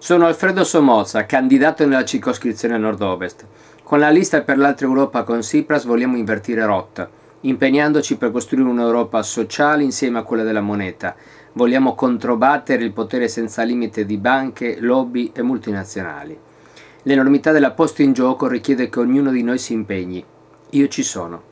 Sono Alfredo Somoza, candidato nella circoscrizione nord-ovest. Con la lista per l'altra Europa con Tsipras vogliamo invertire rotta, impegnandoci per costruire un'Europa sociale insieme a quella della moneta. Vogliamo controbattere il potere senza limite di banche, lobby e multinazionali. L'enormità della posta in gioco richiede che ognuno di noi si impegni. Io ci sono.